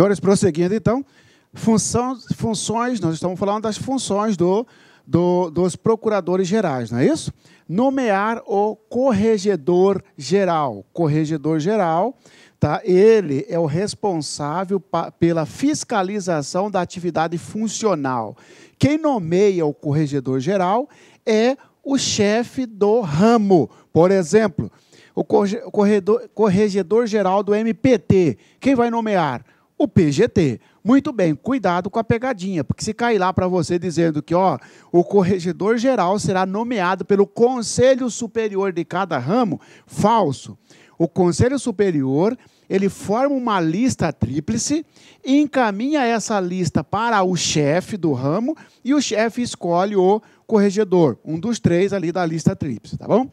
Senhores, prosseguindo então, função, funções, nós estamos falando das funções do, do, dos procuradores gerais, não é isso? Nomear o corregedor geral. Corregedor geral, tá? ele é o responsável pela fiscalização da atividade funcional. Quem nomeia o corregedor geral é o chefe do ramo. Por exemplo, o corregedor geral do MPT. Quem vai nomear? o PGT. Muito bem, cuidado com a pegadinha, porque se cair lá para você dizendo que ó, o corregedor geral será nomeado pelo Conselho Superior de cada ramo, falso. O Conselho Superior ele forma uma lista tríplice, encaminha essa lista para o chefe do ramo e o chefe escolhe o corregedor, um dos três ali da lista tríplice, tá bom?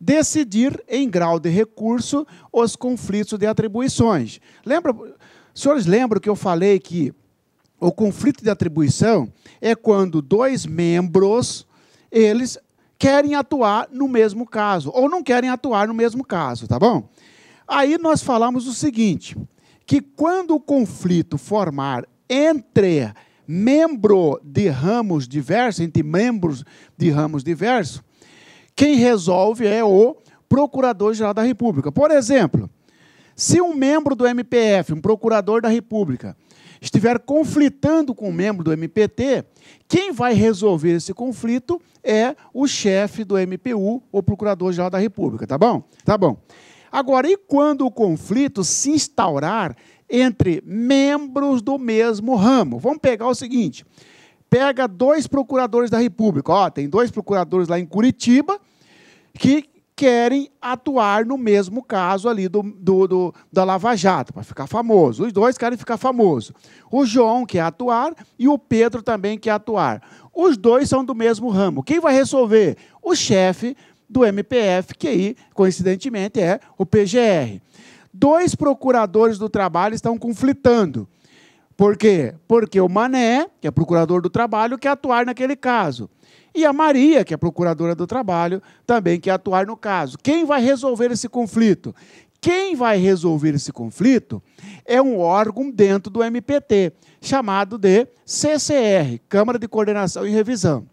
Decidir em grau de recurso os conflitos de atribuições. Lembra? Os senhores lembram que eu falei que o conflito de atribuição é quando dois membros eles querem atuar no mesmo caso ou não querem atuar no mesmo caso, tá bom? Aí nós falamos o seguinte, que quando o conflito formar entre membro de ramos diversos, entre membros de ramos diversos, quem resolve é o Procurador-Geral da República. Por exemplo, se um membro do MPF, um procurador da República, estiver conflitando com um membro do MPT, quem vai resolver esse conflito é o chefe do MPU ou procurador-geral da República, tá bom? Tá bom. Agora, e quando o conflito se instaurar entre membros do mesmo ramo? Vamos pegar o seguinte: pega dois procuradores da República. Ó, tem dois procuradores lá em Curitiba que querem atuar no mesmo caso ali do, do, do da Lava Jato, para ficar famoso. Os dois querem ficar famoso. O João quer atuar e o Pedro também quer atuar. Os dois são do mesmo ramo. Quem vai resolver? O chefe do MPF, que aí, coincidentemente, é o PGR. Dois procuradores do trabalho estão conflitando. Por quê? Porque o Mané, que é procurador do trabalho, quer atuar naquele caso. E a Maria, que é procuradora do trabalho, também quer atuar no caso. Quem vai resolver esse conflito? Quem vai resolver esse conflito é um órgão dentro do MPT, chamado de CCR Câmara de Coordenação e Revisão.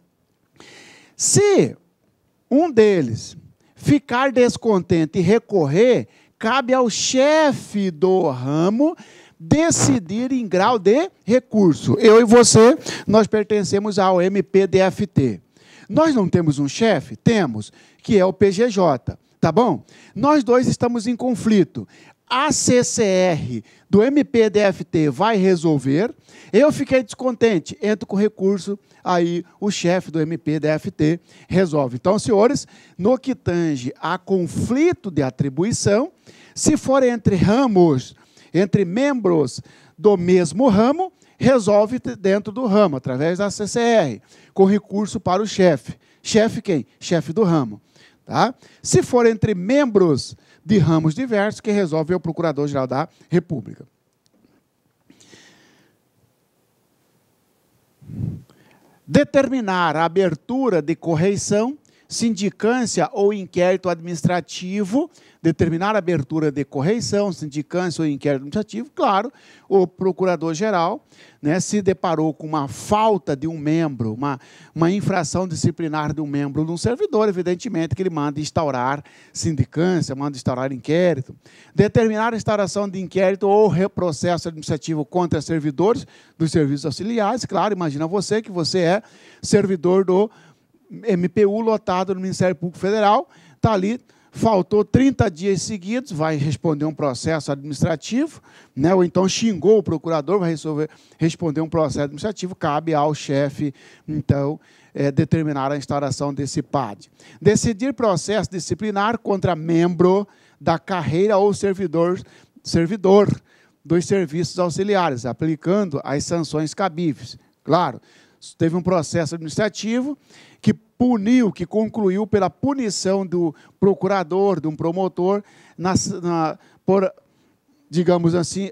Se um deles ficar descontente e recorrer, cabe ao chefe do ramo decidir em grau de recurso. Eu e você, nós pertencemos ao MPDFT. Nós não temos um chefe? Temos, que é o PGJ. Tá bom? Nós dois estamos em conflito. A CCR do MPDFT vai resolver. Eu fiquei descontente, entro com recurso, aí o chefe do MPDFT resolve. Então, senhores, no que tange a conflito de atribuição, se for entre ramos entre membros do mesmo ramo, resolve dentro do ramo, através da CCR, com recurso para o chefe. Chefe quem? Chefe do ramo. Tá? Se for entre membros de ramos diversos, que resolve é o Procurador-Geral da República. Determinar a abertura de correição sindicância ou inquérito administrativo, determinar a abertura de correição, sindicância ou inquérito administrativo, claro, o procurador-geral né, se deparou com uma falta de um membro, uma, uma infração disciplinar de um membro de um servidor, evidentemente que ele manda instaurar sindicância, manda instaurar inquérito. Determinar a instauração de inquérito ou reprocesso administrativo contra servidores dos serviços auxiliares, claro, imagina você que você é servidor do MPU lotado no Ministério Público Federal, está ali, faltou 30 dias seguidos, vai responder um processo administrativo, né, ou então xingou o procurador, vai resolver, responder um processo administrativo, cabe ao chefe, então, é, determinar a instauração desse PAD. Decidir processo disciplinar contra membro da carreira ou servidor, servidor dos serviços auxiliares, aplicando as sanções cabíveis. Claro, teve um processo administrativo que puniu, que concluiu pela punição do procurador, de um promotor, na, na, por, digamos assim,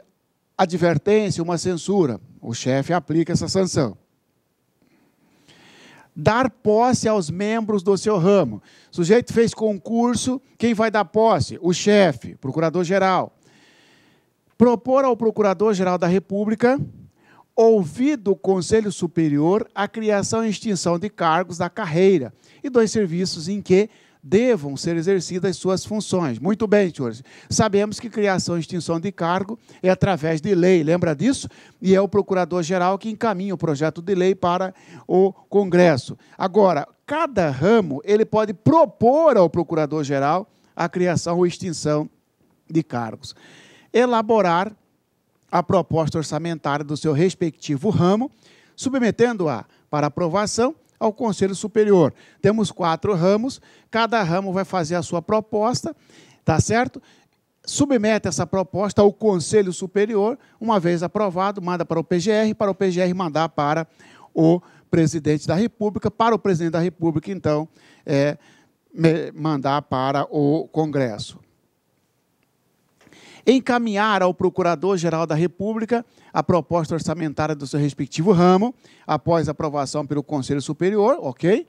advertência, uma censura. O chefe aplica essa sanção. Dar posse aos membros do seu ramo. O sujeito fez concurso, quem vai dar posse? O chefe, procurador-geral. Propor ao procurador-geral da República ouvido o Conselho Superior a criação e extinção de cargos da carreira e dos serviços em que devam ser exercidas suas funções. Muito bem, senhores. Sabemos que criação e extinção de cargo é através de lei, lembra disso? E é o procurador-geral que encaminha o projeto de lei para o Congresso. Agora, cada ramo ele pode propor ao procurador-geral a criação ou extinção de cargos. Elaborar a proposta orçamentária do seu respectivo ramo, submetendo-a para aprovação ao Conselho Superior. Temos quatro ramos, cada ramo vai fazer a sua proposta, tá certo? Submete essa proposta ao Conselho Superior, uma vez aprovado, manda para o PGR, para o PGR mandar para o presidente da República, para o presidente da República, então, é, mandar para o Congresso encaminhar ao Procurador-Geral da República a proposta orçamentária do seu respectivo ramo, após aprovação pelo Conselho Superior, ok?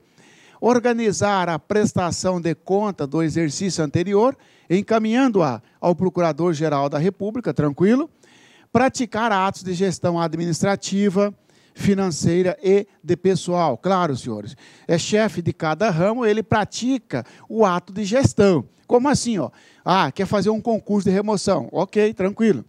Organizar a prestação de conta do exercício anterior, encaminhando-a ao Procurador-Geral da República, tranquilo? Praticar atos de gestão administrativa, financeira e de pessoal. Claro, senhores, é chefe de cada ramo, ele pratica o ato de gestão. Como assim? Ó? Ah, quer fazer um concurso de remoção. Ok, tranquilo.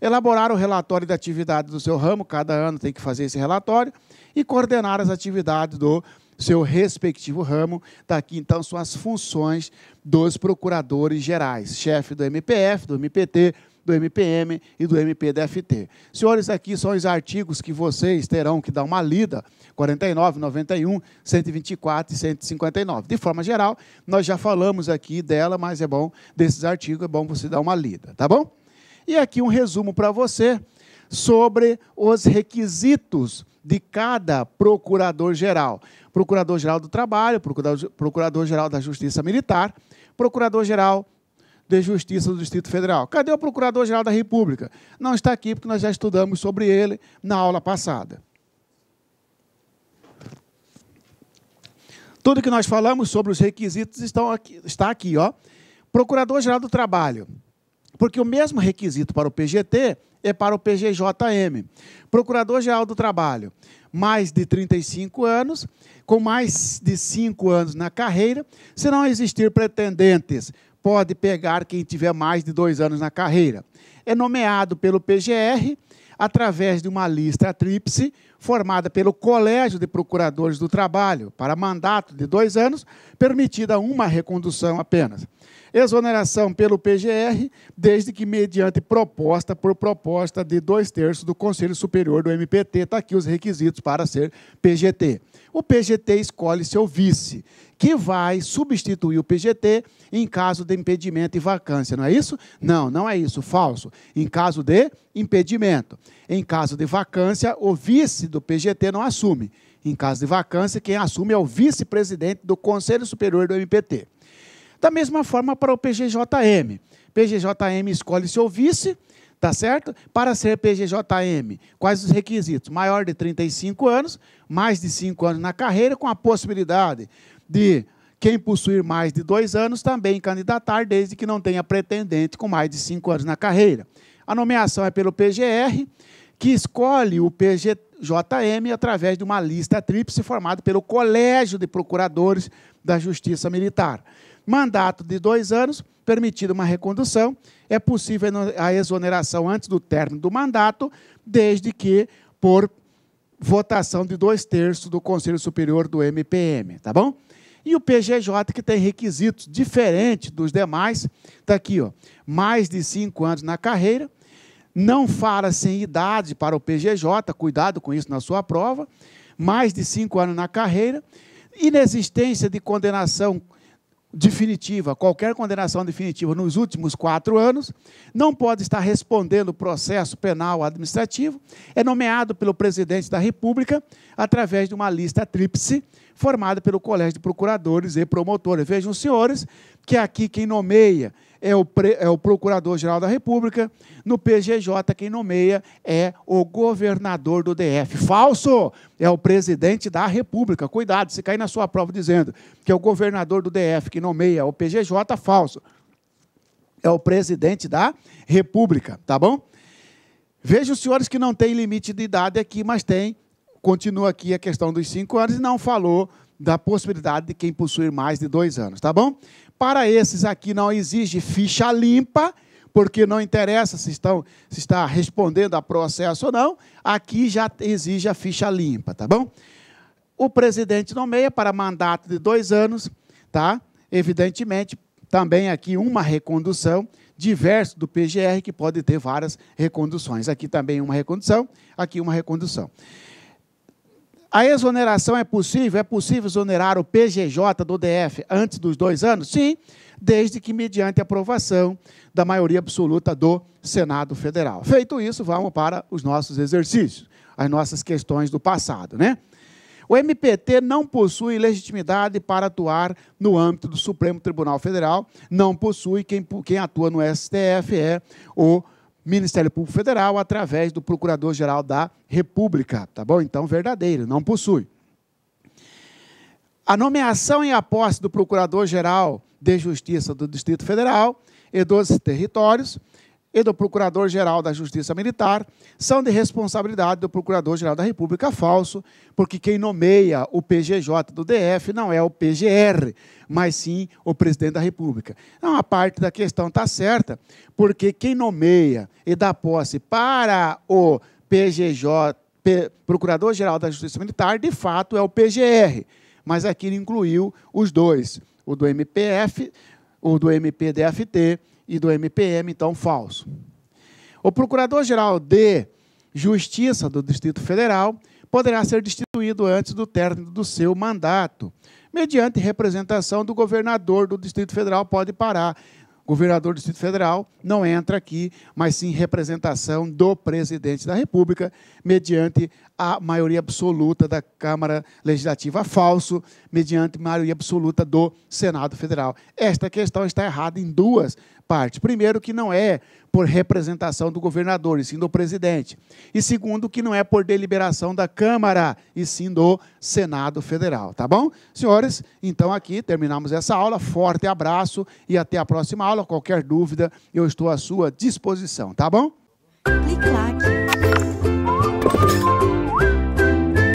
Elaborar o relatório da atividade do seu ramo, cada ano tem que fazer esse relatório, e coordenar as atividades do seu respectivo ramo. Daqui, então, são as funções dos procuradores gerais, chefe do MPF, do MPT, do MPM e do MPDFT. Senhores, aqui são os artigos que vocês terão que dar uma lida, 49, 91, 124 e 159. De forma geral, nós já falamos aqui dela, mas é bom, desses artigos, é bom você dar uma lida, tá bom? E aqui um resumo para você sobre os requisitos de cada procurador-geral. Procurador-geral do Trabalho, Procurador-geral da Justiça Militar, Procurador-geral de Justiça do Distrito Federal. Cadê o Procurador-Geral da República? Não está aqui porque nós já estudamos sobre ele na aula passada. Tudo que nós falamos sobre os requisitos estão aqui, está aqui, ó. Procurador-Geral do Trabalho. Porque o mesmo requisito para o PGT é para o PGJM. Procurador-Geral do Trabalho, mais de 35 anos, com mais de 5 anos na carreira, se não existir pretendentes pode pegar quem tiver mais de dois anos na carreira. É nomeado pelo PGR através de uma lista tríplice formada pelo Colégio de Procuradores do Trabalho para mandato de dois anos, permitida uma recondução apenas. Exoneração pelo PGR, desde que mediante proposta por proposta de dois terços do Conselho Superior do MPT. Está aqui os requisitos para ser PGT o PGT escolhe seu vice, que vai substituir o PGT em caso de impedimento e vacância, não é isso? Não, não é isso, falso. Em caso de impedimento. Em caso de vacância, o vice do PGT não assume. Em caso de vacância, quem assume é o vice-presidente do Conselho Superior do MPT. Da mesma forma para o PGJM. PGJM escolhe seu vice, Tá certo? Para ser PGJM, quais os requisitos? Maior de 35 anos, mais de 5 anos na carreira, com a possibilidade de quem possuir mais de dois anos também candidatar, desde que não tenha pretendente com mais de cinco anos na carreira. A nomeação é pelo PGR, que escolhe o PGJM através de uma lista tríplice formada pelo Colégio de Procuradores da Justiça Militar. Mandato de dois anos, permitida uma recondução, é possível a exoneração antes do término do mandato, desde que por votação de dois terços do Conselho Superior do MPM, tá bom? E o PGJ, que tem requisitos diferentes dos demais, está aqui, ó, mais de cinco anos na carreira, não fala sem idade para o PGJ, cuidado com isso na sua prova, mais de cinco anos na carreira, inexistência de condenação definitiva, qualquer condenação definitiva nos últimos quatro anos, não pode estar respondendo processo penal administrativo, é nomeado pelo presidente da República através de uma lista tríplice formada pelo Colégio de Procuradores e Promotores. Vejam, senhores, que aqui quem nomeia é o, é o Procurador-Geral da República, no PGJ quem nomeia é o governador do DF. Falso! É o presidente da República. Cuidado, se cair na sua prova dizendo que é o governador do DF que nomeia o PGJ, falso. É o presidente da República, tá bom? Veja os senhores que não tem limite de idade aqui, mas tem, continua aqui a questão dos cinco anos e não falou da possibilidade de quem possuir mais de dois anos, tá bom? para esses aqui não exige ficha limpa, porque não interessa se, estão, se está respondendo a processo ou não, aqui já exige a ficha limpa, tá bom? O presidente nomeia para mandato de dois anos, tá? Evidentemente, também aqui uma recondução, diverso do PGR, que pode ter várias reconduções. Aqui também uma recondução, aqui uma recondução. A exoneração é possível? É possível exonerar o PGJ do DF antes dos dois anos? Sim, desde que mediante aprovação da maioria absoluta do Senado Federal. Feito isso, vamos para os nossos exercícios, as nossas questões do passado, né? O MPT não possui legitimidade para atuar no âmbito do Supremo Tribunal Federal, não possui, quem, quem atua no STF é o Ministério Público Federal através do Procurador-Geral da República, tá bom? Então, verdadeiro, não possui. A nomeação e a posse do Procurador-Geral de Justiça do Distrito Federal e dos territórios e do Procurador-Geral da Justiça Militar são de responsabilidade do Procurador-Geral da República, falso, porque quem nomeia o PGJ do DF não é o PGR, mas sim o Presidente da República. Então, a parte da questão está certa, porque quem nomeia e dá posse para o PGJ, Procurador-Geral da Justiça Militar, de fato é o PGR, mas aqui ele incluiu os dois, o do MPF, o do MPDFT, e do MPM, então falso. O Procurador-Geral de Justiça do Distrito Federal poderá ser destituído antes do término do seu mandato, mediante representação do governador do Distrito Federal pode parar governador do Distrito Federal não entra aqui, mas sim representação do presidente da República, mediante a maioria absoluta da Câmara Legislativa. Falso, mediante maioria absoluta do Senado Federal. Esta questão está errada em duas partes. Primeiro, que não é por representação do governador, e sim do presidente. E segundo, que não é por deliberação da Câmara, e sim do Senado Federal. Tá bom? Senhores, então aqui terminamos essa aula. Forte abraço e até a próxima aula. Qualquer dúvida, eu estou à sua disposição. Tá bom? Clique lá.